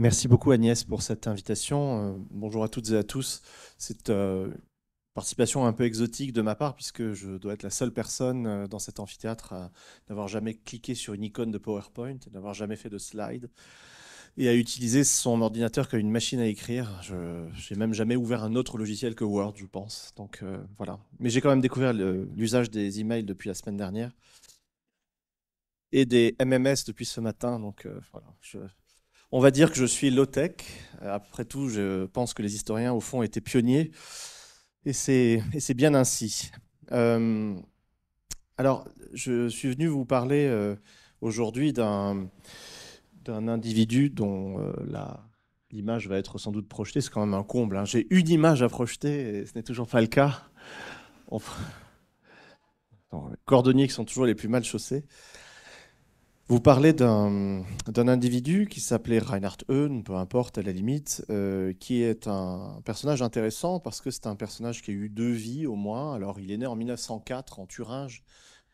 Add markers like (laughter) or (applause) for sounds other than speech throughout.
Merci beaucoup Agnès pour cette invitation. Euh, bonjour à toutes et à tous. Cette euh, participation un peu exotique de ma part puisque je dois être la seule personne euh, dans cet amphithéâtre à n'avoir jamais cliqué sur une icône de PowerPoint, n'avoir jamais fait de slide et à utiliser son ordinateur comme une machine à écrire. Je n'ai même jamais ouvert un autre logiciel que Word, je pense. Donc voilà. Mais j'ai quand même découvert l'usage des emails depuis la semaine dernière et des MMS depuis ce matin. Donc voilà, je, on va dire que je suis low-tech. Après tout, je pense que les historiens, au fond, étaient pionniers. Et c'est bien ainsi. Euh, alors, je suis venu vous parler euh, aujourd'hui d'un individu dont euh, l'image va être sans doute projetée. C'est quand même un comble. Hein. J'ai une image à projeter et ce n'est toujours pas le cas. les cordonniers qui sont toujours les plus mal chaussés. Vous parlez d'un individu qui s'appelait Reinhard Heun, peu importe à la limite, euh, qui est un personnage intéressant parce que c'est un personnage qui a eu deux vies au moins. Alors il est né en 1904 en Thuringe,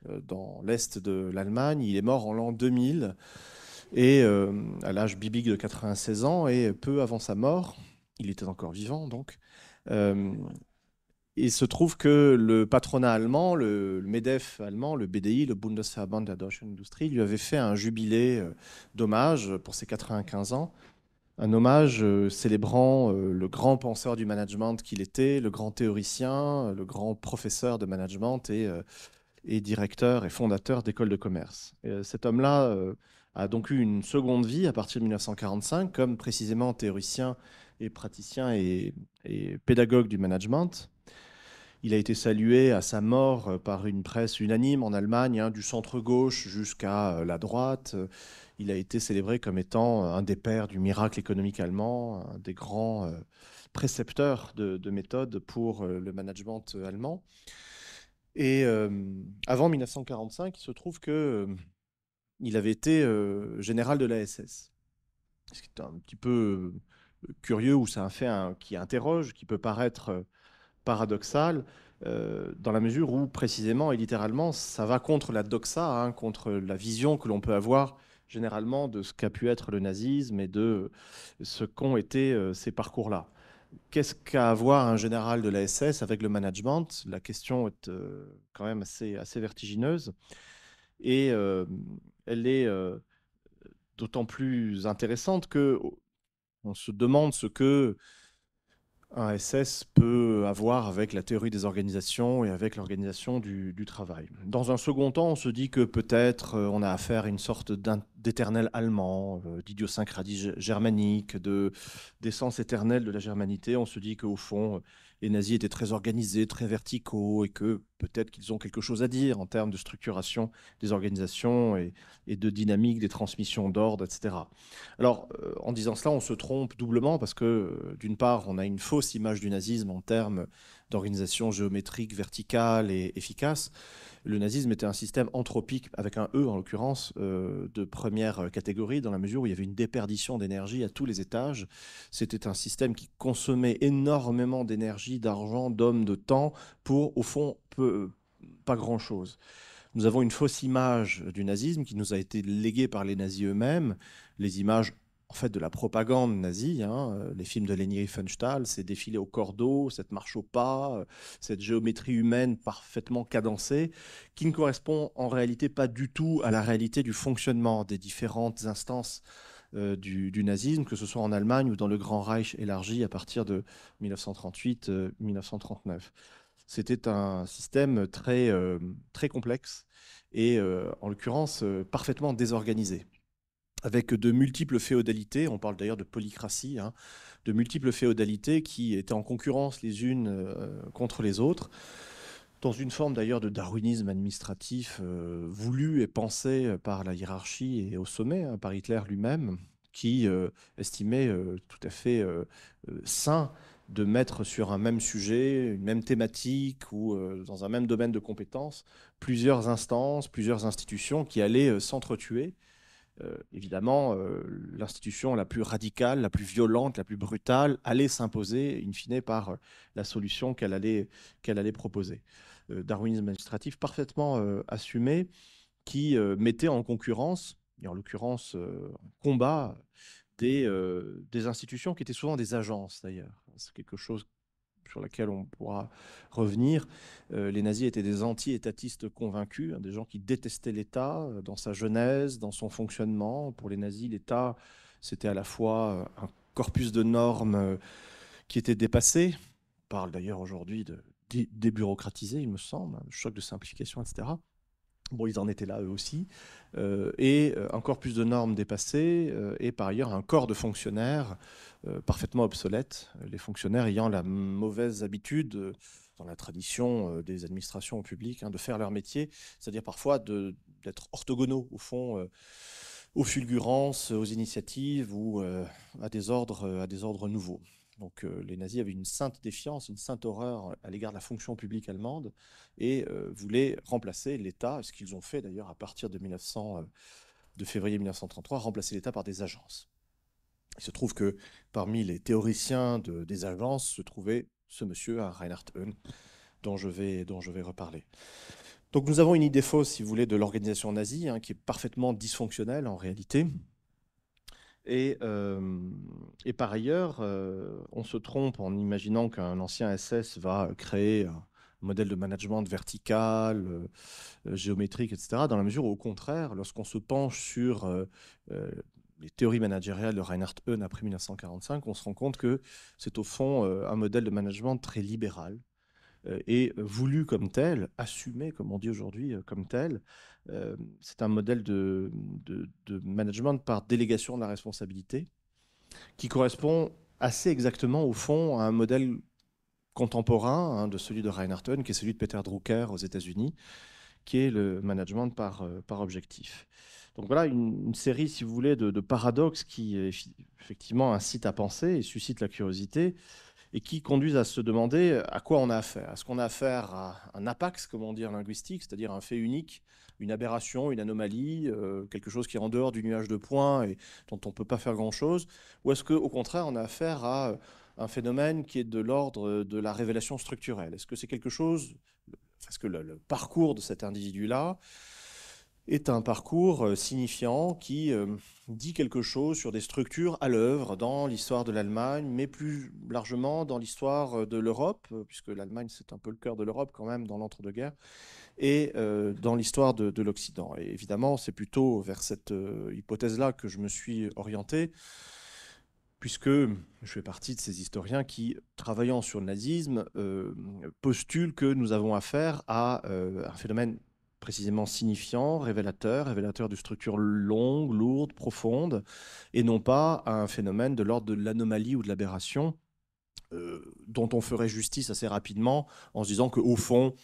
euh, dans l'est de l'Allemagne. Il est mort en l'an 2000 et euh, à l'âge biblique de 96 ans et peu avant sa mort, il était encore vivant donc il se trouve que le patronat allemand, le, MEDEF allemand, le BDI, le Bundesverband der Deutschen Industrie, lui avait fait un jubilé euh, d'hommage pour ses 95 ans. Un hommage euh, célébrant euh, le grand penseur du management qu'il était, le grand théoricien, le grand professeur de management et, directeur et fondateur d'écoles de commerce. cet homme-là a donc eu une seconde vie à partir de 1945 comme précisément théoricien et praticien et pédagogue du management. Il a été salué à sa mort euh, par une presse unanime en Allemagne, hein, du centre-gauche jusqu'à euh, la droite. Euh, il a été célébré comme étant un des pères du miracle économique allemand, un des grands précepteurs de, méthodes pour le management allemand. Et avant 1945, il se trouve que il avait été général de la SS. Ce qui est un petit peu curieux ou c'est un fait qui interroge, qui peut paraître paradoxal euh, dans la mesure où, précisément et littéralement, ça va contre la doxa, hein, contre la vision que l'on peut avoir généralement de ce qu'a pu être le nazisme et de ce qu'ont été euh, ces parcours-là. Qu'est-ce qu'a à voir un général de la SS avec le management La question est euh, quand même assez, assez vertigineuse et elle est d'autant plus intéressante que on se demande ce que un SS peut avoir avec la théorie des organisations et avec l'organisation du, travail. Dans un second temps, on se dit que peut-être euh, on a affaire à une sorte d'éternel allemand, euh, d'idiosyncratie germanique, de d'essence éternelle de la germanité, on se dit qu'au fond, euh, les nazis étaient très organisés, très verticaux, et que peut-être qu'ils ont quelque chose à dire en termes de structuration des organisations et, de dynamique des transmissions d'ordre, etc. Alors, euh, en disant cela, on se trompe doublement parce que, d'une part, on a une fausse image du nazisme en termes d'organisation géométrique, verticale et efficace. Le nazisme était un système anthropique, avec un E en l'occurrence, euh, de première catégorie, dans la mesure où il y avait une déperdition d'énergie à tous les étages. C'était un système qui consommait énormément d'énergie, d'argent, d'hommes, de temps, pour, au fond, peu, pas grand-chose. Nous avons une fausse image du nazisme qui nous a été léguée par les nazis eux-mêmes, les images en fait de la propagande nazie. Hein, euh, les films de Leni Riefenstahl, ces défilés au cordeau, cette marche au pas, euh, cette géométrie humaine parfaitement cadencée, qui ne correspond en réalité pas du tout à la réalité du fonctionnement des différentes instances euh, du, nazisme, que ce soit en Allemagne ou dans le Grand Reich élargi à partir de 1938-1939. C'était un système très, très complexe et, en l'occurrence, parfaitement désorganisé avec de multiples féodalités, on parle d'ailleurs de polycratie, hein, de multiples féodalités qui étaient en concurrence les unes euh, contre les autres, dans une forme d'ailleurs de darwinisme administratif euh, voulu et pensé par la hiérarchie et au sommet, hein, par Hitler lui-même, qui euh, estimait tout à fait sain de mettre sur un même sujet, une même thématique ou dans un même domaine de compétences plusieurs instances, plusieurs institutions qui allaient s'entretuer euh, évidemment, euh, l'institution la plus radicale, la plus violente, la plus brutale allait s'imposer, in fine, par euh, la solution qu'elle allait, qu'elle allait proposer. darwinisme administratif parfaitement assumé, qui mettait en concurrence, et en l'occurrence en combat, des, des institutions qui étaient souvent des agences d'ailleurs. C'est quelque chose sur laquelle on pourra revenir, euh, les nazis étaient des anti-étatistes convaincus, hein, des gens qui détestaient l'État euh, dans sa genèse, dans son fonctionnement. Pour les nazis, l'État, c'était à la fois euh, un corpus de normes qui était dépassé. On parle d'ailleurs aujourd'hui de débureaucratiser, il me semble, un hein, choc de simplification, etc. Bon, ils en étaient là eux aussi. Euh, et euh, encore plus de normes dépassées, euh, et par ailleurs un corps de fonctionnaires parfaitement obsolète, les fonctionnaires ayant la mauvaise habitude, dans la tradition des administrations publiques, hein, de faire leur métier, c'est-à-dire parfois d'être orthogonaux, au fond, aux fulgurances, aux initiatives ou à, des à des ordres nouveaux. Donc euh, les nazis avaient une sainte défiance, une sainte horreur euh, à l'égard de la fonction publique allemande et euh, voulaient remplacer l'État, ce qu'ils ont fait d'ailleurs à partir de, février 1933, remplacer l'État par des agences. Il se trouve que parmi les théoriciens des agences se trouvait ce monsieur, hein, Reinhard Höhn, dont je vais, dont je vais reparler. Donc nous avons une idée fausse, si vous voulez, de l'organisation nazie, hein, qui est parfaitement dysfonctionnelle en réalité. Et, par ailleurs, on se trompe en imaginant qu'un ancien SS va créer un modèle de management vertical, géométrique, etc. Dans la mesure où, au contraire, lorsqu'on se penche sur les théories managériales de Reinhard Heun après 1945, on se rend compte que c'est au fond un modèle de management très libéral, euh, et voulu comme tel, assumé, comme on dit aujourd'hui, euh, comme tel. Euh, c'est un modèle de, de, management par délégation de la responsabilité qui correspond assez exactement, au fond, à un modèle contemporain hein, de celui de Reinhardt, qui est celui de Peter Drucker aux États-Unis, qui est le management par, par objectif. Donc voilà une, série, si vous voulez, de, paradoxes qui effectivement incite à penser et suscite la curiosité, et qui conduisent à se demander à quoi on a affaire. Est-ce qu'on a affaire à un apax, comment dire, linguistique, c'est-à-dire un fait unique, une aberration, une anomalie, euh, quelque chose qui est en dehors du nuage de points et dont on ne peut pas faire grand-chose Ou est-ce qu'au contraire, on a affaire à euh, un phénomène qui est de l'ordre de la révélation structurelle Est-ce que c'est quelque chose, parce que le parcours de cet individu-là, est un parcours euh, signifiant qui euh, dit quelque chose sur des structures à l'œuvre dans l'histoire de l'Allemagne, mais plus largement dans l'histoire euh, de l'Europe, puisque l'Allemagne c'est un peu le cœur de l'Europe quand même dans l'entre-deux-guerres, et dans l'histoire de, l'Occident. Et évidemment, c'est plutôt vers cette hypothèse-là que je me suis orienté puisque je fais partie de ces historiens qui, travaillant sur le nazisme, postulent que nous avons affaire à un phénomène précisément signifiant, révélateur, révélateur de structures longues, lourdes, profondes, et non pas à un phénomène de l'ordre de l'anomalie ou de l'aberration, euh, dont on ferait justice assez rapidement en se disant qu'au fond,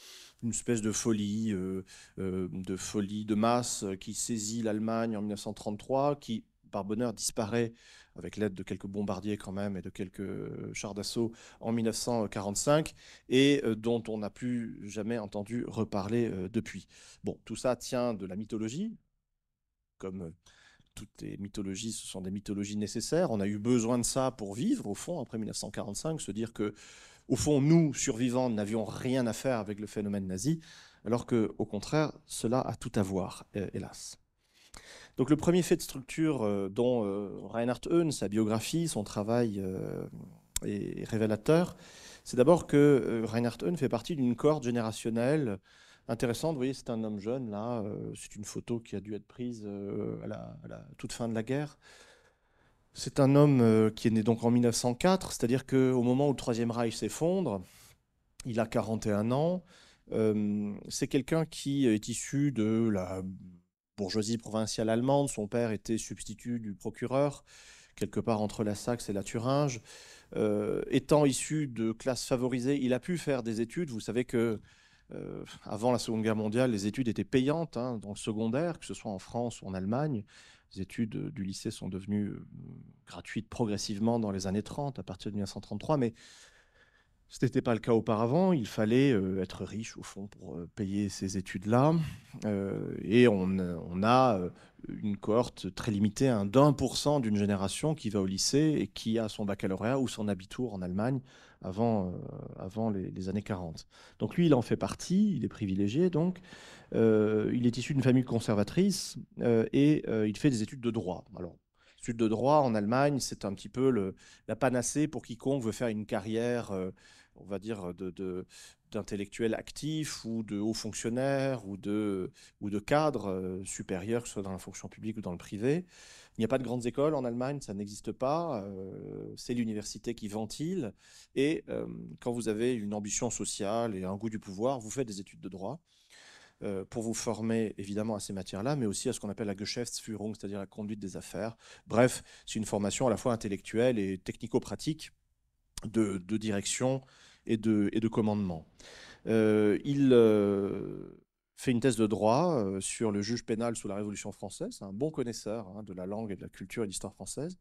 une espèce de folie, euh, euh, de folie de masse qui saisit l'Allemagne en 1933, qui par bonheur disparaît avec l'aide de quelques bombardiers quand même et de quelques chars d'assaut en 1945, et euh, dont on n'a plus jamais entendu reparler euh, depuis. Bon, tout ça tient de la mythologie, comme euh, toutes les mythologies, ce sont des mythologies nécessaires. On a eu besoin de ça pour vivre, au fond, après 1945, se dire que, au fond, nous, survivants, n'avions rien à faire avec le phénomène nazi, alors que, au contraire, cela a tout à voir, hélas. Donc le premier fait de structure euh, dont euh, Reinhard Heun, sa biographie, son travail euh, est révélateur, c'est d'abord que Reinhard Heun fait partie d'une corde générationnelle intéressante. Vous voyez, c'est un homme jeune, là, c'est une photo qui a dû être prise à la, à, la, toute fin de la guerre. C'est un homme qui est né donc en 1904, c'est-à-dire qu'au moment où le Troisième Reich s'effondre, il a 41 ans. c'est quelqu'un qui est issu de la bourgeoisie provinciale allemande. Son père était substitut du procureur, quelque part entre la Saxe et la Thuringe. Euh, étant issu de classes favorisées, il a pu faire des études. Vous savez que euh, avant la Seconde Guerre mondiale, les études étaient payantes hein, dans le secondaire, que ce soit en France ou en Allemagne. Les études du lycée sont devenues euh, gratuites progressivement dans les années 30, à partir de 1933. Mais ce n'était pas le cas auparavant. Il fallait euh, être riche, au fond, pour euh, payer ces études-là. Euh, et on, on, a une cohorte très limitée, hein, d'un pour cent d'une génération qui va au lycée et qui a son baccalauréat ou son habitour en Allemagne avant, avant les, années 40. Donc lui, il en fait partie, il est privilégié, donc il est issu d'une famille conservatrice et il fait des études de droit. Alors, études de droit en Allemagne, c'est un petit peu le, la panacée pour quiconque veut faire une carrière on va dire, d'intellectuels actifs ou de hauts fonctionnaires ou de, cadres euh, supérieurs, que ce soit dans la fonction publique ou dans le privé. Il n'y a pas de grandes écoles en Allemagne, ça n'existe pas. Euh, c'est l'université qui ventile. Et euh, quand vous avez une ambition sociale et un goût du pouvoir, vous faites des études de droit pour vous former évidemment à ces matières-là, mais aussi à ce qu'on appelle la Geschäftsführung, c'est-à-dire la conduite des affaires. Bref, c'est une formation à la fois intellectuelle et technico-pratique de, direction et de, et commandement. Euh, il euh, fait une thèse de droit euh, sur le juge pénal sous la Révolution française, un bon connaisseur hein, de la langue et de la culture et de l'histoire française.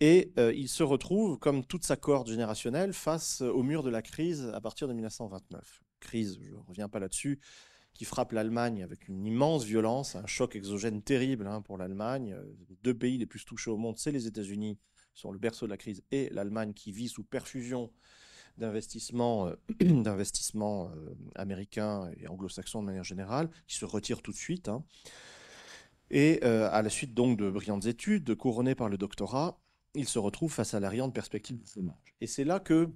Et il se retrouve, comme toute sa cohorte générationnelle, face au mur de la crise à partir de 1929. Crise, je ne reviens pas là-dessus, qui frappe l'Allemagne avec une immense violence, un choc exogène terrible hein, pour l'Allemagne. deux pays les plus touchés au monde, c'est les États-Unis sur le berceau de la crise et l'Allemagne qui vit sous perfusion d'investissements euh, (clears throat) euh, américains et anglo-saxons de manière générale, qui se retire tout de suite. Hein. Et euh, à la suite donc de brillantes études, couronnées par le doctorat, il se retrouve face à la perspective chômage. Et c'est là que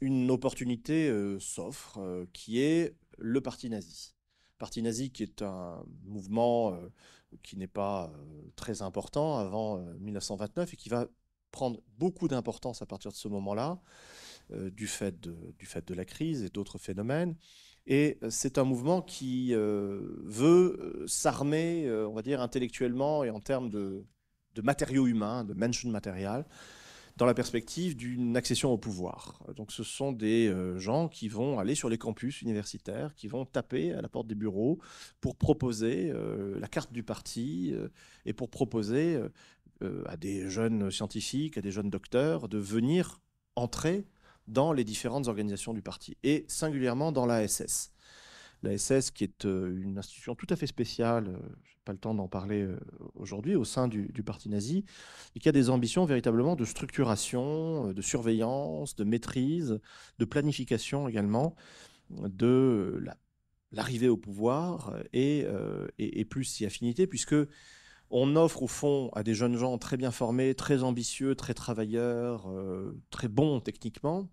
une opportunité s'offre, qui est le parti nazi. Parti nazi qui est un mouvement qui n'est pas très important avant 1929 et qui va prendre beaucoup d'importance à partir de ce moment-là, euh, du, fait de, du fait de la crise et d'autres phénomènes. Et euh, c'est un mouvement qui euh, veut s'armer, on va dire, intellectuellement et en termes de, de matériaux humains, de mention matériel, dans la perspective d'une accession au pouvoir. Donc ce sont des gens qui vont aller sur les campus universitaires, qui vont taper à la porte des bureaux pour proposer la carte du parti et pour proposer euh, à des jeunes scientifiques, à des jeunes docteurs, de venir entrer dans les différentes organisations du parti, et singulièrement dans l'ASS. L'ASS, qui est euh, une institution tout à fait spéciale, euh, je n'ai pas le temps d'en parler aujourd'hui, au sein du, parti nazi, et qui a des ambitions véritablement de structuration, de surveillance, de maîtrise, de planification également de l'arrivée au pouvoir et, et plus si affinité, puisque on offre au fond à des jeunes gens très bien formés, très ambitieux, très travailleurs, euh, très bons techniquement,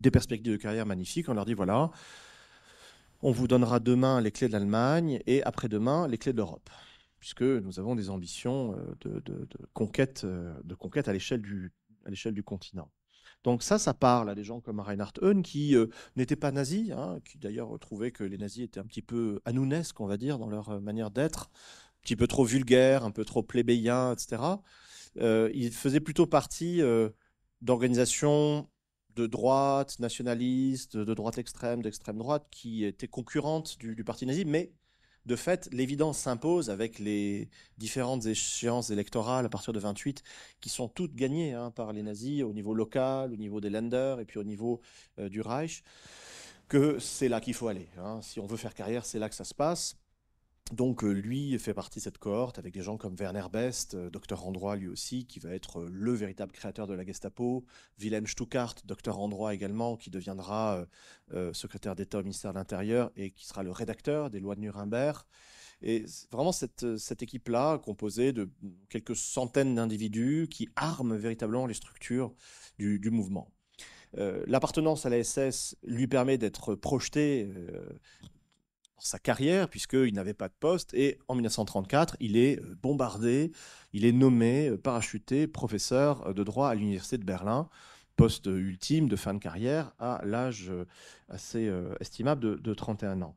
des perspectives de carrière magnifiques. On leur dit voilà, on vous donnera demain les clés de l'Allemagne et après-demain les clés de l'Europe, puisque nous avons des ambitions euh, de, conquête, euh, à l'échelle du, continent. Donc ça, ça parle à des gens comme Reinhard Heun, qui n'étaient pas nazis, hein, qui d'ailleurs trouvaient que les nazis étaient un petit peu anounesques, on va dire, dans leur manière d'être, petit peu trop vulgaire, un peu trop plébéien, etc. Euh, il faisait plutôt partie euh, d'organisations de droite, nationalistes, de droite extrême, d'extrême droite, qui étaient concurrentes du, parti nazi, mais de fait, l'évidence s'impose avec les différentes échéances électorales à partir de 28, qui sont toutes gagnées hein, par les nazis au niveau local, au niveau des Länder et puis au niveau euh, du Reich, que c'est là qu'il faut aller. Hein. Si on veut faire carrière, c'est là que ça se passe. Donc euh, lui fait partie de cette cohorte avec des gens comme Werner Best, euh, docteur en droit lui aussi, qui va être euh, le véritable créateur de la Gestapo, Wilhelm Stuckart, docteur en droit également, qui deviendra secrétaire d'État au ministère de l'Intérieur et qui sera le rédacteur des lois de Nuremberg. Et vraiment cette, cette équipe-là, composée de quelques centaines d'individus, qui arment véritablement les structures du, mouvement. l'appartenance à la SS lui permet d'être projeté sa carrière, puisqu'il n'avait pas de poste. Et en 1934, il est euh, bombardé, il est nommé, euh, parachuté, professeur euh, de droit à l'Université de Berlin, poste ultime de fin de carrière à l'âge assez estimable de, 31 ans.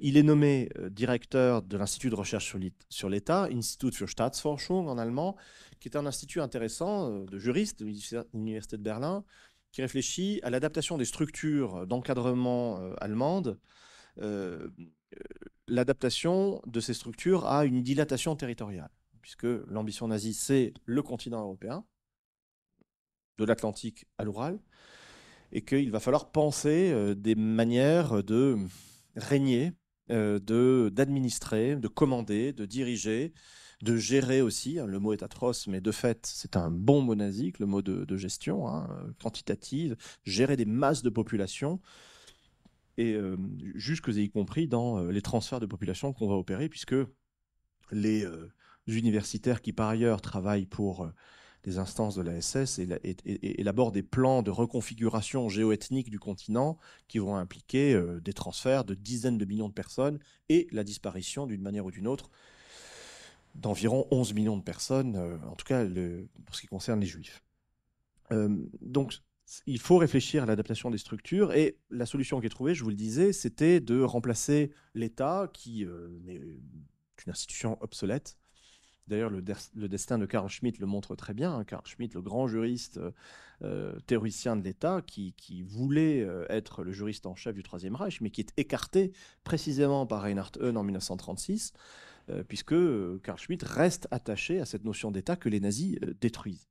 il est nommé directeur de l'Institut de recherche sur l'État, Institut für Staatsforschung en allemand, qui est un institut intéressant de juristes de l'Université de Berlin, qui réfléchit à l'adaptation des structures d'encadrement allemandes euh, l'adaptation de ces structures à une dilatation territoriale, puisque l'ambition nazie, c'est le continent européen, de l'Atlantique à l'Oural, et qu'il va falloir penser euh, des manières de régner, euh, de d'administrer, de, commander, de diriger, de gérer aussi. Hein, le mot est atroce, mais de fait, c'est un bon mot nazique, le mot de, gestion, hein, quantitative, gérer des masses de population et jusque y compris dans les transferts de population qu'on va opérer, puisque les universitaires qui par ailleurs travaillent pour les instances de la SS élaborent des plans de reconfiguration géoethnique du continent qui vont impliquer des transferts de dizaines de millions de personnes et la disparition d'une manière ou d'une autre d'environ 11 millions de personnes, en tout cas le, pour ce qui concerne les juifs. donc il faut réfléchir à l'adaptation des structures. Et la solution qui est trouvée, je vous le disais, c'était de remplacer l'État, qui euh, est une institution obsolète. D'ailleurs, le, destin de Karl Schmitt le montre très bien. Hein. Karl Schmitt, le grand juriste euh, euh, théoricien de l'État, qui, voulait être le juriste en chef du Troisième Reich, mais qui est écarté précisément par Reinhard Heun en 1936, puisque Karl Schmitt reste attaché à cette notion d'État que les nazis détruisent.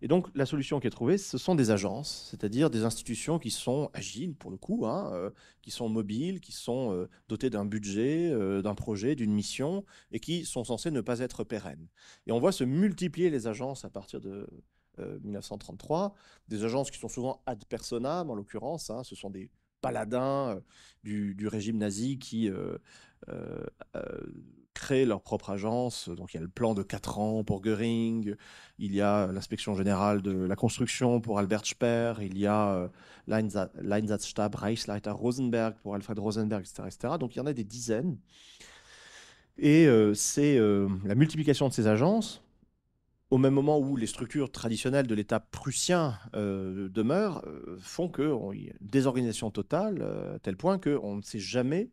Et donc, la solution qui est trouvée, ce sont des agences, c'est-à-dire des institutions qui sont agiles, pour le coup, hein, euh, qui sont mobiles, qui sont euh, dotées d'un budget, euh, d'un projet, d'une mission, et qui sont censées ne pas être pérennes. Et on voit se multiplier les agences à partir de 1933, des agences qui sont souvent ad personam, en l'occurrence, hein, ce sont des paladins du, du, régime nazi qui créent leur propre agence. Donc il y a le plan de 4 ans pour Goering, il y a l'inspection générale de la construction pour Albert Speer, il y a euh, l'Einsatzstab Reichsleiter Rosenberg pour Alfred Rosenberg, etc., etc. Donc il y en a des dizaines. Et euh, c'est euh, la multiplication de ces agences, au même moment où les structures traditionnelles de l'État prussien demeurent, font qu'il y a une désorganisation totale, à tel point qu'on ne sait jamais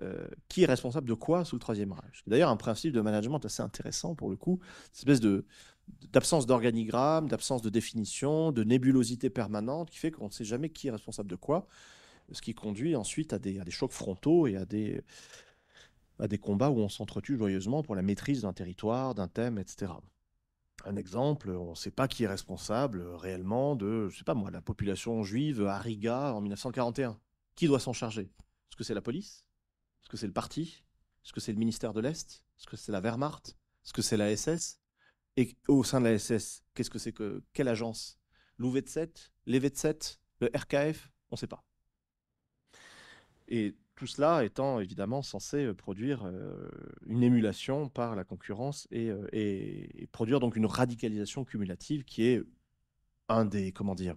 euh, qui est responsable de quoi sous le Troisième Reich. D'ailleurs, un principe de management assez intéressant pour le coup, cette espèce de d'absence d'organigramme, d'absence de définition, de nébulosité permanente qui fait qu'on ne sait jamais qui est responsable de quoi, ce qui conduit ensuite à des, à des chocs frontaux et à des, à des combats où on s'entretue joyeusement pour la maîtrise d'un territoire, d'un thème, etc. Un exemple, on ne sait pas qui est responsable réellement de, je sais pas moi, la population juive à Riga en 1941. Qui doit s'en charger Est-ce que c'est la police est-ce que c'est le parti Est-ce que c'est le ministère de l'Est Est-ce que c'est la Wehrmacht Est-ce que c'est la SS Et au sein de la SS, qu'est-ce que c'est que quelle agence L'UV7, l'EV7, le RKF On ne sait pas. Et tout cela étant évidemment censé euh, produire euh, une émulation par la concurrence euh, et, produire donc une radicalisation cumulative qui est un des comment dire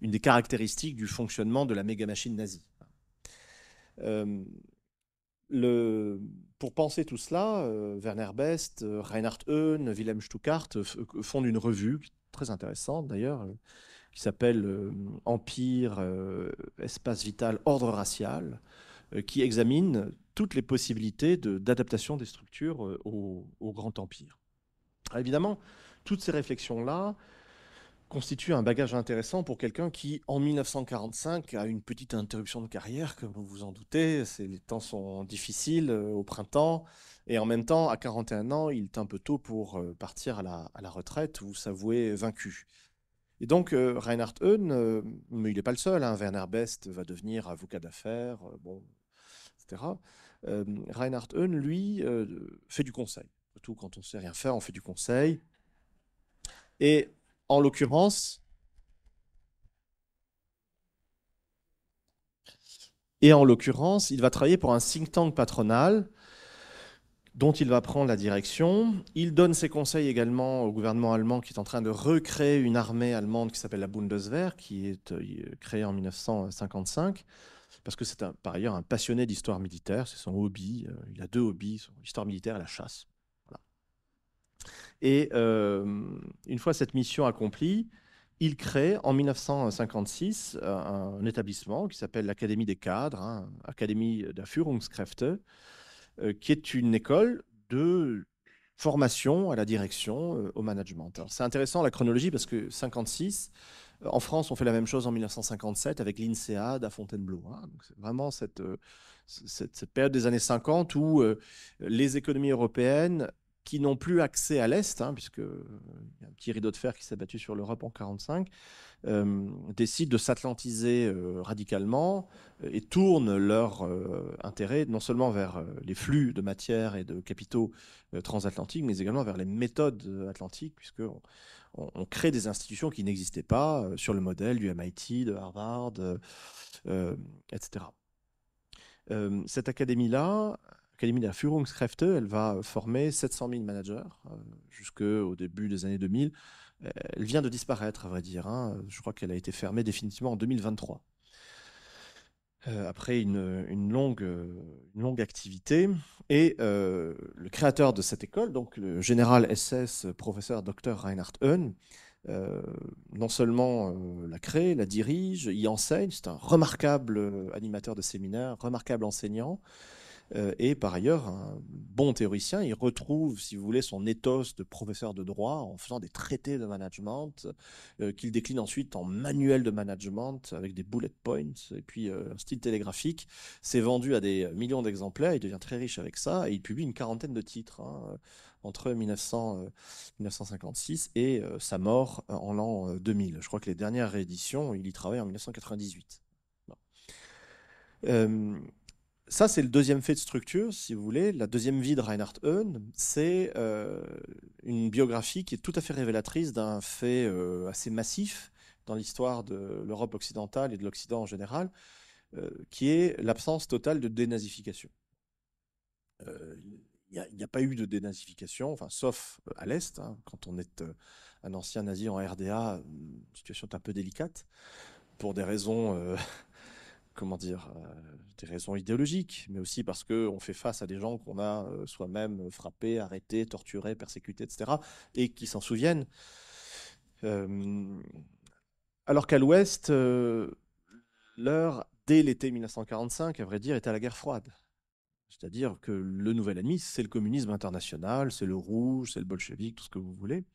une des caractéristiques du fonctionnement de la méga machine nazie. Le, pour penser tout cela, euh, Werner Best, euh, Reinhard Heun, Wilhelm Stuckart euh, fondent une revue très intéressante d'ailleurs, qui s'appelle Empire, Espace vital, Ordre racial, qui examine toutes les possibilités d'adaptation des structures au, Grand Empire. évidemment, toutes ces réflexions-là, constitue un bagage intéressant pour quelqu'un qui, en 1945, a une petite interruption de carrière, comme vous vous en doutez. Les temps sont difficiles euh, au printemps. Et en même temps, à 41 ans, il est un peu tôt pour euh, partir à la, retraite ou s'avouer vaincu. Et donc, euh, Reinhard Heun, mais il n'est pas le seul, hein. Werner Best va devenir avocat d'affaires, bon, etc. Reinhard Heun, lui, fait du conseil. Surtout quand on ne sait rien faire, on fait du conseil. Et en l'occurrence. Et en l'occurrence, il va travailler pour un think tank patronal dont il va prendre la direction. Il donne ses conseils également au gouvernement allemand qui est en train de recréer une armée allemande qui s'appelle la Bundeswehr, qui est euh, euh, créée en 1955, parce que c'est par ailleurs un passionné d'histoire militaire, c'est son hobby. Euh, il a deux hobbies, l'histoire militaire et la chasse. Et euh, une fois cette mission accomplie, il crée en 1956 euh, un établissement qui s'appelle l'Académie des cadres, hein, Académie der Führungskräfte, euh, qui est une école de formation à la direction, au management. c'est intéressant la chronologie parce que 1956, en France, on fait la même chose en 1957 avec l'INSEAD à Fontainebleau. Hein. c'est vraiment cette, cette, cette, période des années 50 où les économies européennes qui n'ont plus accès à l'Est, hein, puisque euh, y a un petit rideau de fer qui s'est battu sur l'Europe en 1945, euh, décident de s'atlantiser euh, radicalement euh, et tournent leur intérêt non seulement vers les flux de matières et de capitaux transatlantiques, mais également vers les méthodes atlantiques, puisque on, crée des institutions qui n'existaient pas sur le modèle du MIT, de Harvard, etc. cette académie-là, L'Académie la Führungskräfte, elle va former 700 000 managers euh, jusqu'au début des années 2000. Euh, elle vient de disparaître, à vrai dire. Hein. Je crois qu'elle a été fermée définitivement en 2023. Euh, après une, longue, une, longue, activité. Et le créateur de cette école, donc le général SS, professeur Dr Reinhard un non seulement la crée, la dirige, y enseigne, c'est un remarquable animateur de séminaire, remarquable enseignant, euh, et par ailleurs, un bon théoricien, il retrouve, si vous voulez, son ethos de professeur de droit en faisant des traités de management euh, qu'il décline ensuite en manuel de management avec des bullet points et puis euh, un style télégraphique. C'est vendu à des millions d'exemplaires, il devient très riche avec ça et il publie une quarantaine de titres. Hein, entre 1956 et sa mort en l'an 2000. Je crois que les dernières rééditions, il y travaille en 1998. Euh, ça, c'est le deuxième fait de structure, si vous voulez. La deuxième vie de Reinhard Heun, c'est euh, une biographie qui est tout à fait révélatrice d'un fait euh, assez massif dans l'histoire de l'Europe occidentale et de l'Occident en général, euh, qui est l'absence totale de dénazification. Il n'y a, pas eu de dénazification, enfin, sauf à l'Est, hein, quand on est un ancien nazi en RDA, une situation un peu délicate, pour des raisons comment dire, euh, des raisons idéologiques, mais aussi parce qu'on fait face à des gens qu'on a euh, soi-même frappés, arrêtés, torturés, persécutés, etc., et qui s'en souviennent. Euh, alors qu'à l'Ouest, l'heure, dès l'été 1945, à vrai dire, était à la guerre froide. C'est-à-dire que le nouvel ennemi, c'est le communisme international, c'est le rouge, c'est le bolchevique, tout ce que vous voulez.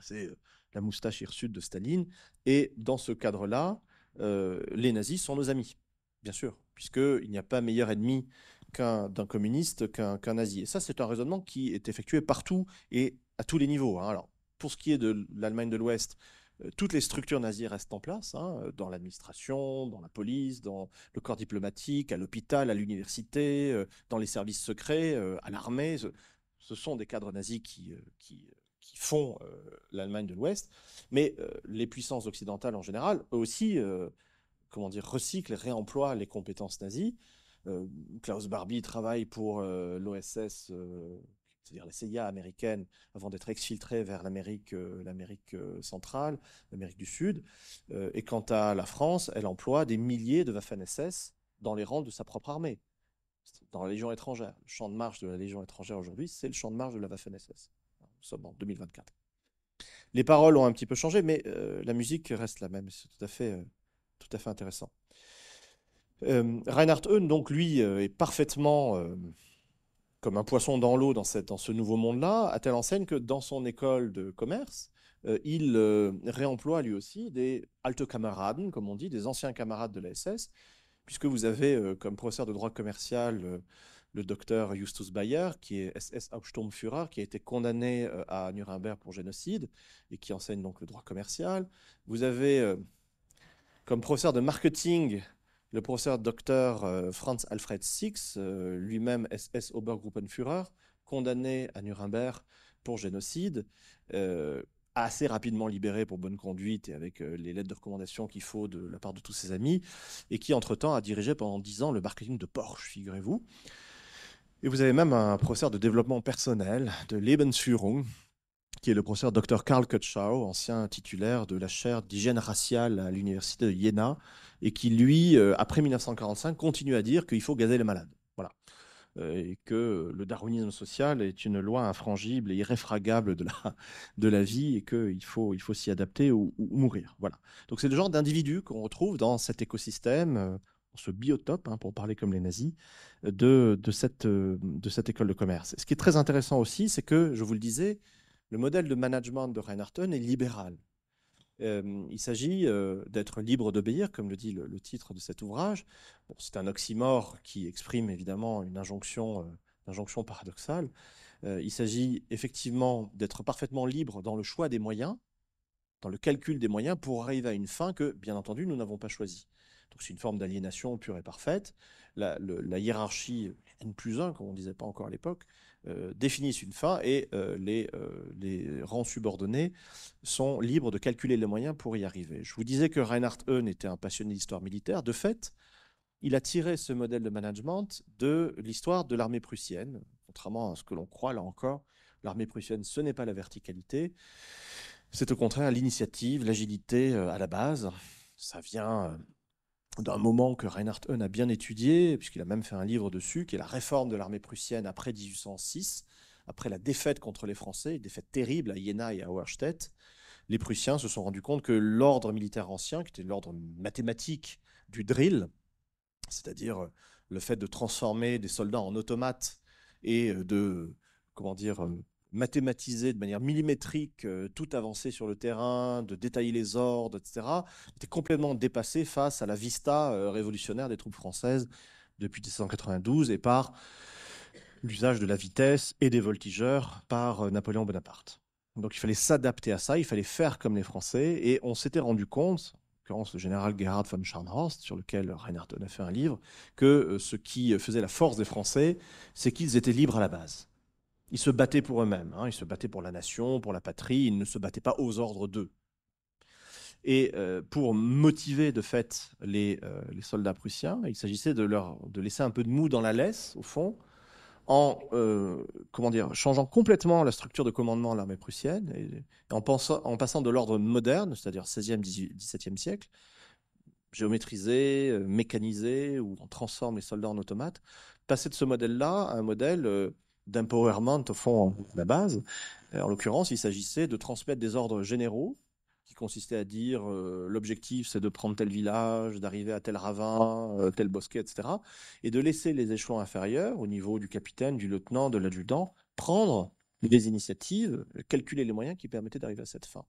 C'est la moustache hirsute de Staline. Et dans ce cadre-là, euh, les nazis sont nos amis, bien sûr, puisqu'il n'y a pas meilleur ennemi qu'un d'un communiste qu'un nazi. Et ça, c'est un raisonnement qui est effectué partout et à tous les niveaux. Hein. Alors, pour ce qui est de l'Allemagne de l'Ouest, euh, toutes les structures nazies restent en place, hein, dans l'administration, dans la police, dans le corps diplomatique, à l'hôpital, à l'université, euh, dans les services secrets, à l'armée. Ce, sont des cadres nazis qui qui font euh, l'Allemagne de l'Ouest, mais euh, les puissances occidentales en général, eux aussi, euh, comment dire, recyclent, réemploient les compétences nazies. Klaus Barbie travaille pour l'OSS c'est-à-dire la CIA américaine, avant d'être exfiltré vers l'Amérique, l'Amérique centrale, l'Amérique du Sud. et quant à la France, elle emploie des milliers de Waffen-SS dans les rangs de sa propre armée, dans la Légion étrangère. Le champ de marche de la Légion étrangère aujourd'hui, c'est le champ de marche de la Waffen-SS nous sommes en 2024. Les paroles ont un petit peu changé, mais euh, la musique reste la même. C'est tout à fait, euh, tout à fait intéressant. Euh, Reinhard Heun, donc, lui, est parfaitement comme un poisson dans l'eau dans, dans, ce nouveau monde-là, à telle enseigne que dans son école de commerce, il réemploie lui aussi des alte camarades comme on dit, des anciens camarades de la SS, puisque vous avez comme professeur de droit commercial le docteur Justus Bayer, qui est SS Hauptsturmführer, qui a été condamné euh, à Nuremberg pour génocide et qui enseigne donc le droit commercial. Vous avez euh, comme professeur de marketing le professeur docteur euh, Franz Alfred Six, lui-même SS Obergruppenführer, condamné à Nuremberg pour génocide, assez rapidement libéré pour bonne conduite et avec les lettres de recommandation qu'il faut de la part de tous ses amis, et qui entre-temps a dirigé pendant dix ans le marketing de Porsche, figurez-vous. Et vous avez même un professeur de développement personnel de Lebensführung, qui est le professeur Dr. Karl Kutschau, ancien titulaire de la chaire d'hygiène raciale à l'université de Jena, et qui, lui, euh, après 1945, continue à dire qu'il faut gazer les malades. Voilà. Euh, et que le darwinisme social est une loi infrangible et irréfragable de la, (laughs) de la vie et qu'il faut, il faut s'y adapter ou, ou, mourir. Voilà. Donc c'est le genre d'individu qu'on retrouve dans cet écosystème euh, ce biotope, hein, pour parler comme les nazis, de, euh, cette, école de commerce. ce qui est très intéressant aussi, c'est que, je vous le disais, le modèle de management de Reinhardt est libéral. Euh, il s'agit euh, d'être libre d'obéir, comme le dit le, titre de cet ouvrage. c'est un oxymore qui exprime évidemment une injonction, une injonction paradoxale. il s'agit effectivement d'être parfaitement libre dans le choix des moyens, dans le calcul des moyens pour arriver à une fin que, bien entendu, nous n'avons pas choisie c'est une forme d'aliénation pure et parfaite. La, hiérarchie N plus 1, comme on ne disait pas encore à l'époque, euh, définissent une fin et euh, euh, les, rangs subordonnés sont libres de calculer les moyens pour y arriver. Je vous disais que Reinhard Eun était un passionné d'histoire militaire. De fait, il a tiré ce modèle de management de l'histoire de l'armée prussienne, contrairement à ce que l'on croit là encore. L'armée prussienne, ce n'est pas la verticalité, c'est au contraire l'initiative, l'agilité euh, à la base. Ça vient d'un moment que Reinhard Heun a bien étudié, puisqu'il a même fait un livre dessus, qui est la réforme de l'armée prussienne après 1806, après la défaite contre les Français, une défaite terrible à Iéna et à Auerstedt. Les Prussiens se sont rendus compte que l'ordre militaire ancien, qui était l'ordre mathématique du drill, c'est-à-dire le fait de transformer des soldats en automates et de comment dire euh, mathématiser de manière millimétrique euh, tout avancé sur le terrain, de détailler les ordres, etc., était complètement dépassé face à la vista euh, révolutionnaire des troupes françaises depuis 1792 et par l'usage de la vitesse et des voltigeurs par euh, Napoléon Bonaparte. Donc il fallait s'adapter à ça, il fallait faire comme les Français, et on s'était rendu compte, le général Gerhard von Scharnhorst, sur lequel Reinhardt a fait un livre, que ce qui faisait la force des Français, c'est qu'ils étaient libres à la base. Ils se battaient pour eux-mêmes, hein, ils se battaient pour la nation, pour la patrie, ils ne se battaient pas aux ordres d'eux. Et euh, pour motiver de fait euh, les, soldats prussiens, il s'agissait de, leur, de laisser un peu de mou dans la laisse, au fond, en euh, comment dire, changeant complètement la structure de commandement de l'armée prussienne, et, en, pensant, en passant de l'ordre moderne, c'est-à-dire 16e, 17e siècle, géométrisé, mécanisé, où on transforme les soldats en automates, passer de ce modèle-là à un modèle d'empowerment au fond la base. Euh, en l'occurrence, il s'agissait de transmettre des ordres généraux qui consistaient à dire euh, l'objectif c'est de prendre tel village, d'arriver à tel ravin, euh, tel bosquet, etc. Et de laisser les échelons inférieurs au niveau du capitaine, du lieutenant, de l'adjudant prendre des initiatives, calculer les moyens qui permettaient d'arriver à cette fin.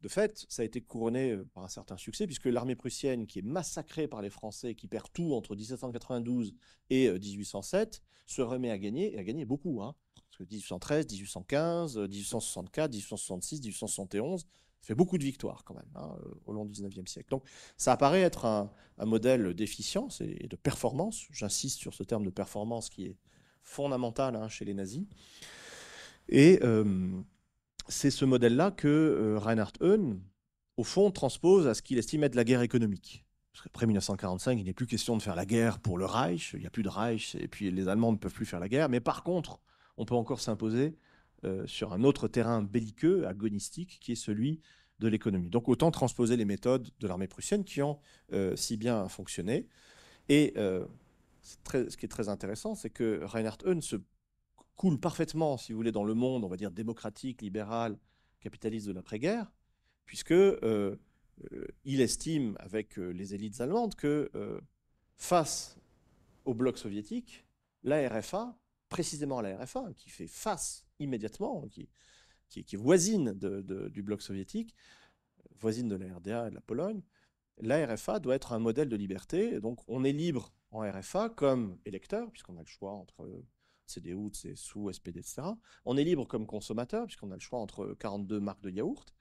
De fait, ça a été couronné euh, par un certain succès, puisque l'armée prussienne, qui est massacrée par les Français, qui perd tout entre 1792 et 1807, euh, se remet à gagner, et à gagner beaucoup. Hein. Parce que 1813, 1815, 1864, 1866, 1871, fait beaucoup de victoires quand même hein, au long du 19e siècle. Donc ça apparaît être un, modèle d'efficience et de performance. J'insiste sur ce terme de performance qui est fondamental hein, chez les nazis. Et. Euh, c'est ce modèle-là que euh, Reinhard Heun, au fond, transpose à ce qu'il estime être la guerre économique. Parce 1945, il n'est plus question de faire la guerre pour le Reich, il n'y a plus de Reich, et puis les Allemands ne peuvent plus faire la guerre. Mais par contre, on peut encore s'imposer euh, sur un autre terrain belliqueux, agonistique, qui est celui de l'économie. Donc autant transposer les méthodes de l'armée prussienne qui ont euh, si bien fonctionné. Et ce qui est très intéressant, c'est que Reinhard Heun se coule parfaitement, si vous voulez, dans le monde, on va dire, démocratique, libéral, capitaliste de l'après-guerre, puisque euh, euh, il estime, avec euh, les élites allemandes, que face au bloc soviétique, la RFA, précisément la RFA, qui fait face immédiatement, qui, qui, est voisine du bloc soviétique, voisine de la RDA et de la Pologne, la RFA doit être un modèle de liberté. Donc on est libre en RFA comme électeur, puisqu'on a le choix entre CDU, sous SPD, etc. On est libre comme consommateur, puisqu'on a le choix entre 42 euh, marques de yaourt.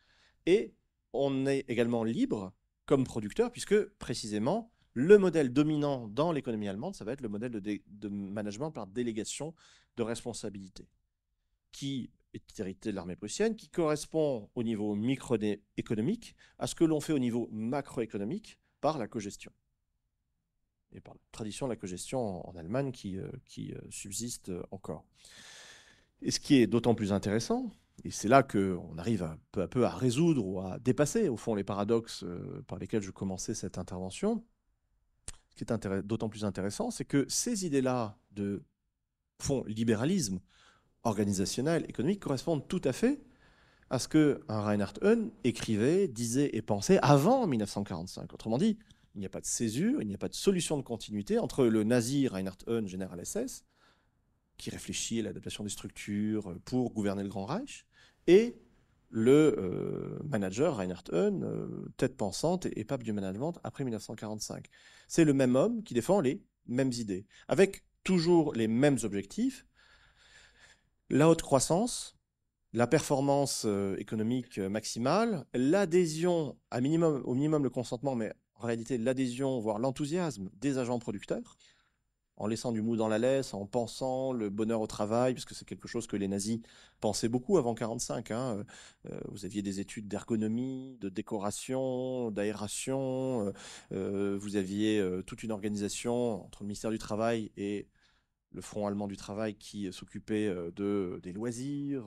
Et on est également libre comme producteur, puisque précisément, le modèle dominant dans l'économie allemande, ça va être le modèle de, management par délégation de responsabilité, qui est hérité de l'armée prussienne, qui correspond au niveau microéconomique à ce que l'on fait au niveau macroéconomique par la cogestion et par la tradition de la cogestion en, Allemagne qui, euh, qui euh, subsiste euh, encore. Et ce qui est d'autant plus intéressant, et c'est là qu'on arrive peu à peu à résoudre ou à dépasser, au fond, les paradoxes par lesquels je commençais cette intervention, ce qui est d'autant plus intéressant, c'est que ces idées-là de fond libéralisme organisationnel, économique, correspondent tout à fait à ce que Reinhard Heine écrivait, disait et pensait avant 1945. Autrement dit, il n'y a pas de césure, il n'y a pas de solution de continuité entre le nazi Reinhard Hun, général SS, qui réfléchit à l'adaptation des structures pour gouverner le Grand Reich, et le euh, manager Reinhard Hun, euh, tête pensante et, pape du management après 1945. C'est le même homme qui défend les mêmes idées, avec toujours les mêmes objectifs, la haute croissance, la performance euh, économique maximale, l'adhésion, minimum, au minimum le consentement, mais en réalité l'adhésion, voire l'enthousiasme des agents producteurs, en laissant du mou dans la laisse, en pensant le bonheur au travail, puisque c'est quelque chose que les nazis pensaient beaucoup avant 1945. Hein, euh, euh, vous aviez des études d'ergonomie, de décoration, d'aération, euh, vous aviez toute une organisation entre le ministère du Travail et le Front allemand du Travail qui s'occupait de, des loisirs,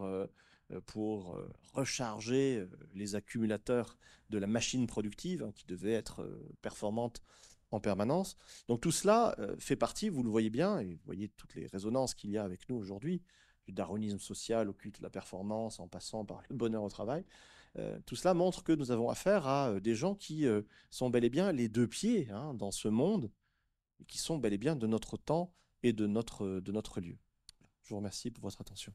euh, pour euh, recharger euh, les accumulateurs de la machine productive hein, qui devait être performante en permanence. Donc tout cela fait partie, vous le voyez bien, et vous voyez toutes les résonances qu'il y a avec nous aujourd'hui, du darwinisme social au culte de la performance, en passant par le bonheur au travail. tout cela montre que nous avons affaire à des gens qui sont bel et bien les deux pieds hein, dans ce monde, et qui sont bel et bien de notre temps et de notre, de notre lieu. Je vous remercie pour votre attention.